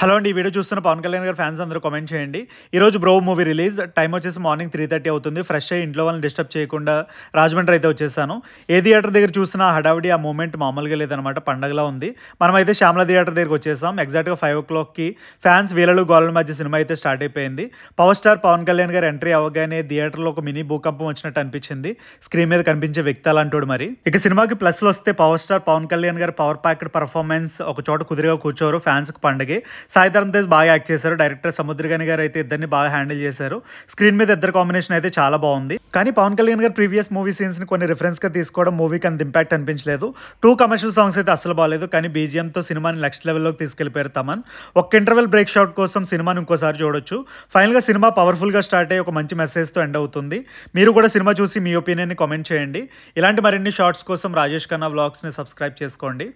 hello అండి ఈ video చూస్తున్న పవన్ కళ్యాణ్ గారి ఫ్యాన్స్ అందరూ కమెంట్ చేయండి ఈరోజు బ్రో మూవీ రిలీజ్ టైం వచ్చేసి మార్నింగ్ త్రీ థర్టీ అవుతుంది ఫ్రెష్ అయ్యి ఇంట్లో వాళ్ళని డిస్టర్బ్ చేయకుండా రాజమండ్రి అయితే వచ్చేసాను ఏ థియేటర్ దగ్గర చూసినా హడావిడి ఆ మూమెంట్ మామూలుగా లేదనమాట పండగలా ఉంది మనమైతే శ్యామల థియేటర్ దగ్గరకు వచ్చేసాం ఎగ్జాక్ట్గా ఫైవ్ ఓ క్లాక్కి ఫ్యాన్స్ వీలలు గోళ్ళ మధ్య సినిమా అయితే స్టార్ట్ అయిపోయింది పవర్ స్టార్ పవన్ కళ్యాణ్ గారు ఎంట్రీ అవ్వగానే థియేటర్లో ఒక మినీ భూకంపం వచ్చినట్టు అనిపించింది స్క్రీన్ మీద కనిపించే వ్యక్తి అలాంటోడు మరి ఇక సినిమాకి ప్లస్లు వస్తే పవర్ స్టార్ పవన్ కళ్యాణ్ గారు పవర్ ప్యాక్డ్ పర్ఫార్మెన్స్ ఒక చోట కుదిరిగా కూర్చోరు ఫ్యాన్స్కి పండగే సాయి ధరమ్ తేజ్ బాగా యాక్ట్ చేశారు డైరెక్టర్ సముద్రగని గారు అయితే ఇద్దరిని బాగా హ్యాండిల్ చేశారు స్క్రీన్ మీద ఇద్దరు కాంబినేషన్ అయితే చాలా బాగుంది కానీ పవన్ కళ్యాణ్ గారు ప్రీవియస్ మూవీ సీన్స్ ని కొన్ని రిఫరెన్స్గా తీసుకోవడం మూవీకి అంత ఇంపాక్ట్ అనిపించలేదు టూ కమర్షియల్ సాంగ్స్ అయితే అసలు బాగాలేదు కానీ బీజిఎంతో సినిమాని నెక్స్ట్ లెవెల్లోకి తీసుకెళ్లిపోయారు తమన్ ఒక ఇంటర్వెల్ బ్రేక్ షాట్ కోసం సినిమాని ఇంకోసారి చూడొచ్చు ఫైనల్గా సినిమా పవర్ఫుల్ గా స్టార్ట్ అయ్యి ఒక మంచి మెసేజ్తో ఎండ్ అవుతుంది మీరు కూడా సినిమా చూసి మీ ఒపీనియన్ని కామెంట్ చేయండి ఇలాంటి మరిన్ని షార్ట్స్ కోసం రాజేష్ ఖన్నా వ్లాగ్స్ని సబ్స్క్రైబ్ చేసుకోండి